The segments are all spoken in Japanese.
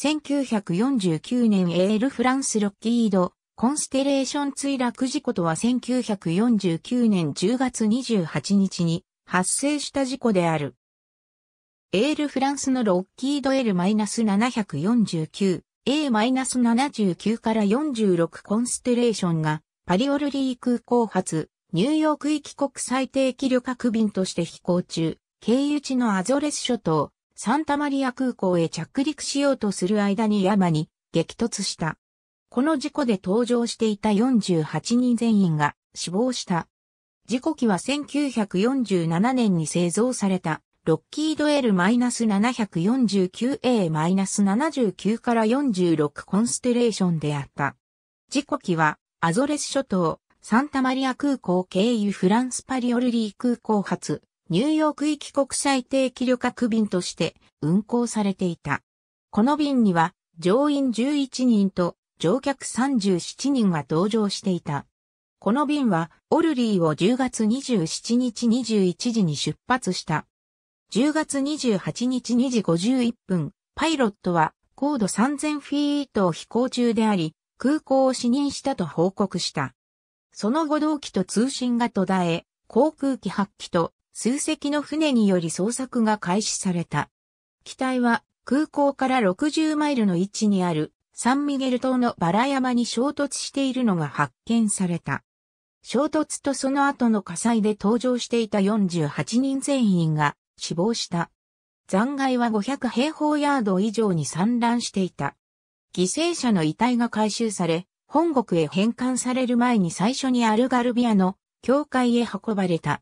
1949年エール・フランス・ロッキード、コンステレーション墜落事故とは1949年10月28日に発生した事故である。エール・フランスのロッキード L-749、A-79 から46コンステレーションがパリオルリー空港発、ニューヨーク行き国際定期旅客便として飛行中、経由地のアゾレス諸島、サンタマリア空港へ着陸しようとする間に山に激突した。この事故で搭乗していた48人全員が死亡した。事故機は1947年に製造されたロッキード L-749A-79 から46コンステレーションであった。事故機はアゾレス諸島、サンタマリア空港経由フランスパリオルリー空港発、ニューヨーク行き国際定期旅客便として運航されていた。この便には乗員11人と乗客37人が同乗していた。この便はオルリーを10月27日21時に出発した。10月28日2時51分、パイロットは高度3000フィートを飛行中であり、空港を視認したと報告した。その後同期と通信が途絶え、航空機発機と数隻の船により捜索が開始された。機体は空港から60マイルの位置にあるサンミゲル島のバラ山に衝突しているのが発見された。衝突とその後の火災で搭乗していた48人全員が死亡した。残骸は500平方ヤード以上に散乱していた。犠牲者の遺体が回収され、本国へ返還される前に最初にアルガルビアの教会へ運ばれた。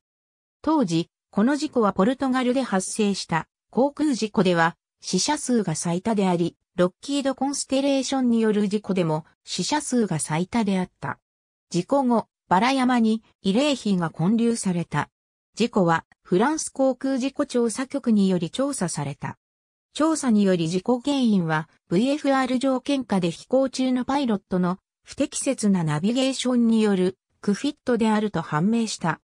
当時、この事故はポルトガルで発生した航空事故では死者数が最多であり、ロッキードコンステレーションによる事故でも死者数が最多であった。事故後、バラ山に慰霊碑が建立された。事故はフランス航空事故調査局により調査された。調査により事故原因は VFR 条件下で飛行中のパイロットの不適切なナビゲーションによるクフィットであると判明した。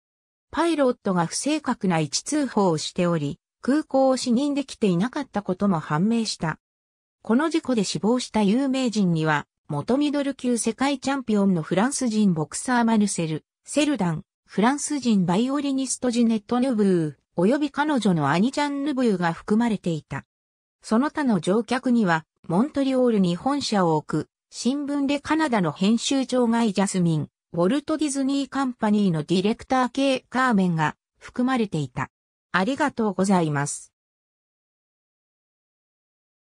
パイロットが不正確な位置通報をしており、空港を視認できていなかったことも判明した。この事故で死亡した有名人には、元ミドル級世界チャンピオンのフランス人ボクサーマルセル、セルダン、フランス人バイオリニストジネット・ヌブー、及び彼女の兄ちゃんヌブーが含まれていた。その他の乗客には、モントリオールに本社を置く、新聞でカナダの編集長ガイ・ジャスミン、ウォルト・ディズニー・カンパニーのディレクター系カーメンが含まれていた。ありがとうございます。